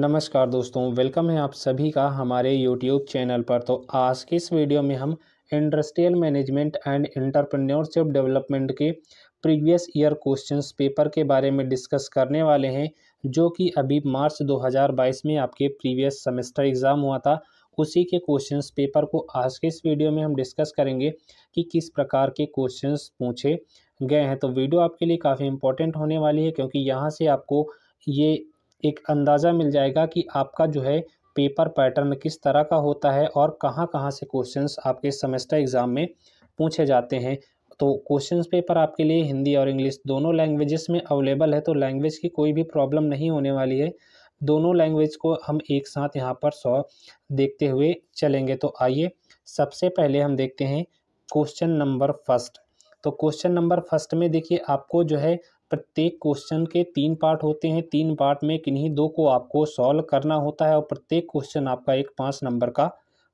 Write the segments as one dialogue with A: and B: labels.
A: नमस्कार दोस्तों वेलकम है आप सभी का हमारे यूट्यूब चैनल पर तो आज के इस वीडियो में हम industrial management and entrepreneurship development के प्रीवियस ईयर क्वेश्चंस पेपर के बारे में डिस्कस करने वाले हैं जो कि अभी मार्च 2022 में आपके प्रीवियस सेमेस्टर एग्ज़ाम हुआ था उसी के क्वेश्चन पेपर को आज के इस वीडियो में हम डिस्कस करेंगे कि किस प्रकार के क्वेश्चन पूछे गए हैं तो वीडियो आपके लिए काफ़ी इंपॉर्टेंट होने वाली है क्योंकि यहाँ से आपको ये एक अंदाज़ा मिल जाएगा कि आपका जो है पेपर पैटर्न किस तरह का होता है और कहाँ कहाँ से क्वेश्चंस आपके सेमेस्टर एग्ज़ाम में पूछे जाते हैं तो क्वेश्चन पेपर आपके लिए हिंदी और इंग्लिश दोनों लैंग्वेजेस में अवेलेबल है तो लैंग्वेज की कोई भी प्रॉब्लम नहीं होने वाली है दोनों लैंग्वेज को हम एक साथ यहाँ पर सौ देखते हुए चलेंगे तो आइए सबसे पहले हम देखते हैं क्वेश्चन नंबर फर्स्ट तो क्वेश्चन नंबर फर्स्ट में देखिए आपको जो है प्रत्येक क्वेश्चन के तीन पार्ट होते हैं तीन पार्ट में किन्हीं दो को आपको सॉल्व करना होता है और प्रत्येक क्वेश्चन आपका एक पाँच नंबर का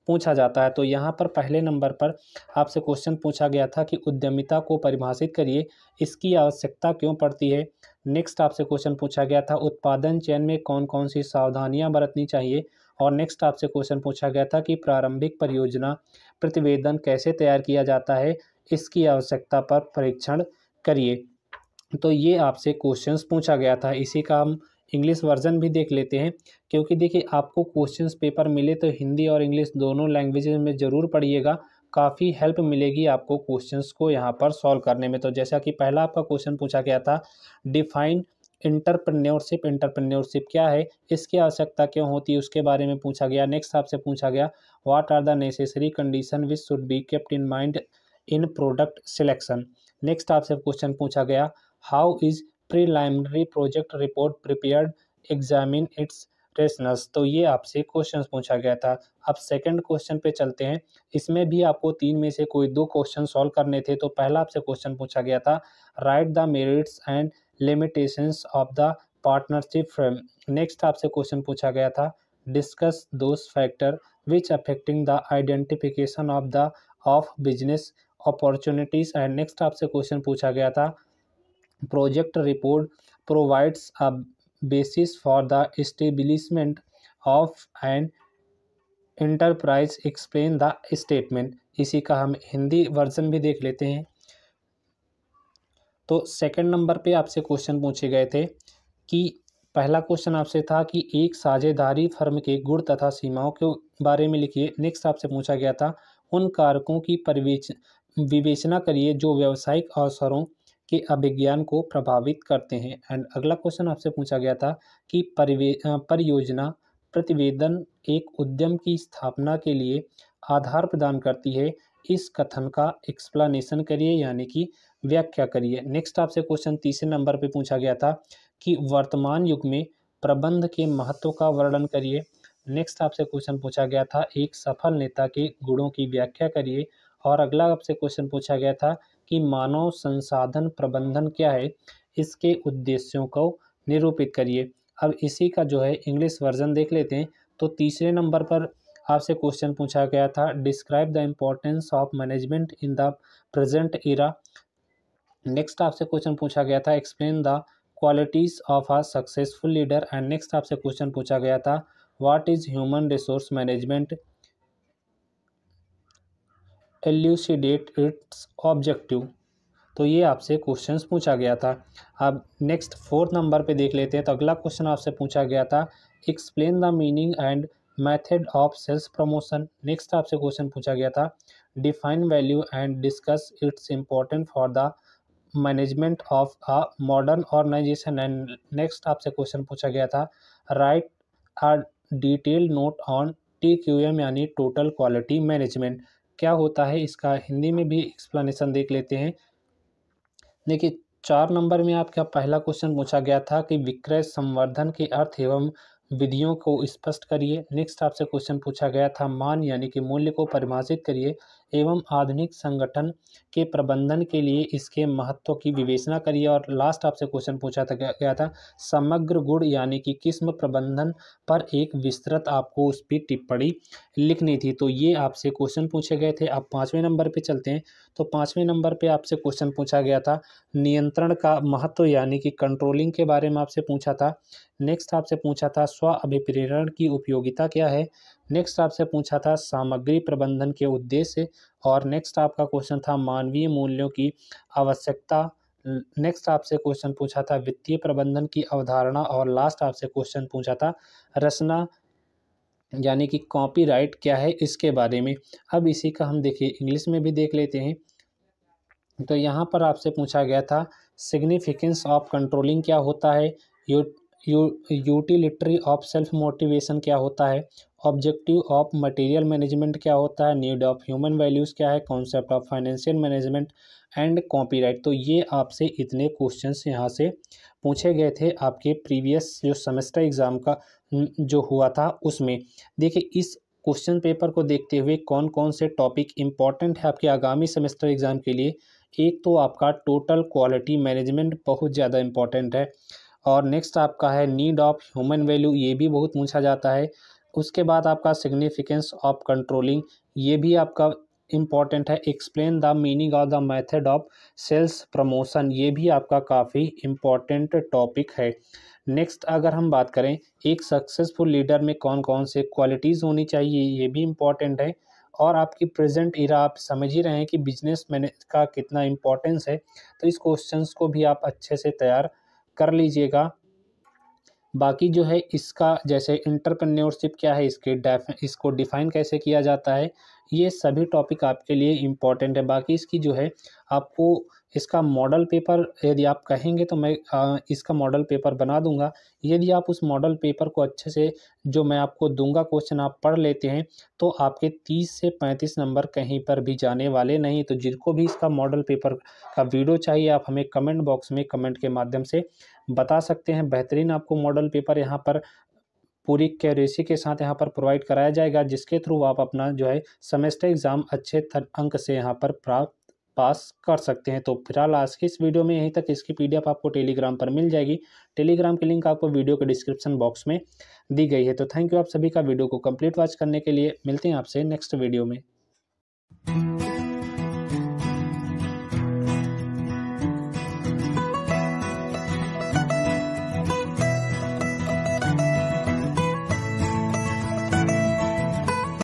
A: पूछा जाता है तो यहाँ पर पहले नंबर पर आपसे क्वेश्चन पूछा गया था कि उद्यमिता को परिभाषित करिए इसकी आवश्यकता क्यों पड़ती है नेक्स्ट आपसे क्वेश्चन पूछा गया था उत्पादन चयन में कौन कौन सी सावधानियाँ बरतनी चाहिए और नेक्स्ट आपसे क्वेश्चन पूछा गया था कि प्रारंभिक परियोजना प्रतिवेदन कैसे तैयार किया जाता है इसकी आवश्यकता पर परीक्षण करिए तो ये आपसे क्वेश्चंस पूछा गया था इसी का हम इंग्लिश वर्जन भी देख लेते हैं क्योंकि देखिए आपको क्वेश्चंस पेपर मिले तो हिंदी और इंग्लिश दोनों लैंग्वेजेज में ज़रूर पढ़िएगा काफ़ी हेल्प मिलेगी आपको क्वेश्चंस को यहाँ पर सॉल्व करने में तो जैसा कि पहला आपका क्वेश्चन पूछा गया था डिफाइन इंटरप्रन्योरशिप इंटरप्रन्योरशिप क्या है इसकी आवश्यकता क्यों होती है उसके बारे में पूछा गया नेक्स्ट आपसे पूछा गया what are the necessary condition which should be kept in mind in product selection next आपसे क्वेश्चन पूछा गया how is preliminary project report prepared examine its reasons तो ये आपसे क्वेश्चन पूछा गया था अब सेकंड क्वेश्चन पे चलते हैं इसमें भी आपको तीन में से कोई दो क्वेश्चन सॉल्व करने थे तो पहला आपसे क्वेश्चन पूछा गया था write the merits and limitations of the partnership frame next आपसे क्वेश्चन पूछा गया था discuss those factor which affecting the identification of the of business opportunities and next आपसे क्वेश्चन पूछा गया था project report provides a basis for the establishment of an enterprise explain the statement इसी का हम हिंदी वर्जन भी देख लेते हैं तो सेकंड नंबर पे आपसे क्वेश्चन पूछे गए थे कि पहला क्वेश्चन आपसे था कि एक साझेदारी फर्म के गुण तथा सीमाओं के बारे में लिखिए नेक्स्ट आपसे पूछा गया था उन कारकों की परिवेच विवेचना करिए जो व्यावसायिक अवसरों के अभिज्ञान को प्रभावित करते हैं एंड अगला क्वेश्चन आपसे पूछा गया था कि परियोजना प्रतिवेदन एक उद्यम की स्थापना के लिए आधार प्रदान करती है इस कथन का एक्सप्लानेशन करिए यानी कि व्याख्या करिए नेक्स्ट आपसे क्वेश्चन तीसरे नंबर पे पूछा गया था कि वर्तमान युग में प्रबंध के महत्व का वर्णन करिए नेक्स्ट आपसे क्वेश्चन पूछा गया था एक सफल नेता के गुणों की व्याख्या करिए और अगला आपसे क्वेश्चन पूछा गया था कि मानव संसाधन प्रबंधन क्या है इसके उद्देश्यों को निरूपित करिए अब इसी का जो है इंग्लिश वर्जन देख लेते हैं तो तीसरे नंबर पर आपसे क्वेश्चन पूछा गया था describe the importance of management in the present era next आपसे क्वेश्चन पूछा गया था explain the qualities of a successful leader and next आपसे क्वेश्चन पूछा गया था what is human resource management elucidate its objective तो ये आपसे क्वेश्चंस पूछा गया था अब नेक्स्ट फोर्थ नंबर पे देख लेते हैं तो अगला क्वेश्चन आपसे पूछा गया था explain the meaning and method of sales promotion next आपसे क्वेश्चन पूछा गया था define value and discuss its important for the management of a modern organization and next आपसे क्वेश्चन पूछा गया था write a detail note on T Q M यानी total quality management क्या होता है इसका हिंदी में भी एक्सप्लेनेशन देख लेते हैं देखिए चार नंबर में आपका पहला क्वेश्चन पूछा गया था कि विक्रय संवर्धन के अर्थ एवं विधियों को स्पष्ट करिए नेक्स्ट आपसे क्वेश्चन पूछा गया था मान यानी कि मूल्य को परिभाषित करिए एवं आधुनिक संगठन के प्रबंधन के लिए इसके महत्व की विवेचना करिए और लास्ट आपसे क्वेश्चन पूछा था गया था समग्र गुण यानी कि किस्म प्रबंधन पर एक विस्तृत आपको उस पर टिप्पणी लिखनी थी तो ये आपसे क्वेश्चन पूछे गए थे आप पाँचवें नंबर पर चलते हैं तो पाँचवें नंबर पर आपसे क्वेश्चन पूछा गया था नियंत्रण का महत्व यानी कि कंट्रोलिंग के बारे में आपसे पूछा था नेक्स्ट आपसे पूछा था स्व अभिप्रेरण की उपयोगिता क्या है नेक्स्ट आपसे पूछा था सामग्री प्रबंधन के उद्देश्य और नेक्स्ट आपका क्वेश्चन था मानवीय मूल्यों की आवश्यकता नेक्स्ट आपसे क्वेश्चन पूछा था वित्तीय प्रबंधन की अवधारणा और लास्ट आपसे क्वेश्चन पूछा था रचना यानी कि कॉपीराइट क्या है इसके बारे में अब इसी का हम देखिए इंग्लिश में भी देख लेते हैं तो यहाँ पर आपसे पूछा गया था सिग्निफिकेंस ऑफ कंट्रोलिंग क्या होता है यू यू यूटिलिटरी ऑफ सेल्फ मोटिवेशन क्या होता है ऑब्जेक्टिव ऑफ मटेरियल मैनेजमेंट क्या होता है नीड ऑफ ह्यूमन वैल्यूज़ क्या है concept of financial management and copyright तो ये आपसे इतने क्वेश्चंस यहाँ से पूछे गए थे आपके प्रीवियस जो सेमेस्टर एग्ज़ाम का जो हुआ था उसमें देखिए इस क्वेश्चन पेपर को देखते हुए कौन कौन से टॉपिक इंपॉर्टेंट है आपके आगामी सेमेस्टर एग्ज़ाम के लिए एक तो आपका टोटल क्वालिटी मैनेजमेंट बहुत ज़्यादा इम्पॉर्टेंट है और नेक्स्ट आपका है नीड ऑफ ह्यूमन वैल्यू ये भी बहुत पूछा जाता है उसके बाद आपका सिग्निफिकेंस ऑफ कंट्रोलिंग ये भी आपका इम्पॉर्टेंट है explain the meaning of the method of sales promotion ये भी आपका काफ़ी इम्पॉर्टेंट टॉपिक है नेक्स्ट अगर हम बात करें एक सक्सेसफुल लीडर में कौन कौन से क्वालिटीज़ होनी चाहिए ये भी इम्पॉर्टेंट है और आपकी प्रेजेंट इरा आप समझ ही रहे हैं कि बिजनेस मैनेज का कितना इम्पोर्टेंस है तो इस क्वेश्चंस को भी आप अच्छे से तैयार कर लीजिएगा बाकी जो है इसका जैसे इंटरप्रन्योरशिप क्या है इसके इसको डिफ़ाइन कैसे किया जाता है ये सभी टॉपिक आपके लिए इम्पॉर्टेंट है बाकी इसकी जो है आपको इसका मॉडल पेपर यदि आप कहेंगे तो मैं आ, इसका मॉडल पेपर बना दूंगा यदि आप उस मॉडल पेपर को अच्छे से जो मैं आपको दूंगा क्वेश्चन आप पढ़ लेते हैं तो आपके 30 से 35 नंबर कहीं पर भी जाने वाले नहीं तो जिनको भी इसका मॉडल पेपर का वीडियो चाहिए आप हमें कमेंट बॉक्स में कमेंट के माध्यम से बता सकते हैं बेहतरीन आपको मॉडल पेपर यहाँ पर पूरी कैरेसी के साथ यहाँ पर प्रोवाइड कराया जाएगा जिसके थ्रू आप अपना जो है सेमेस्टर एग्ज़ाम अच्छे अंक से यहाँ पर प्राप्त पास कर सकते हैं तो फिलहाल आज के इस वीडियो में यहीं तक इसकी पी आपको टेलीग्राम पर मिल जाएगी टेलीग्राम की लिंक आपको वीडियो के डिस्क्रिप्शन बॉक्स में दी गई है तो थैंक यू आप सभी का वीडियो को कंप्लीट वॉच करने के लिए मिलते हैं आपसे नेक्स्ट वीडियो में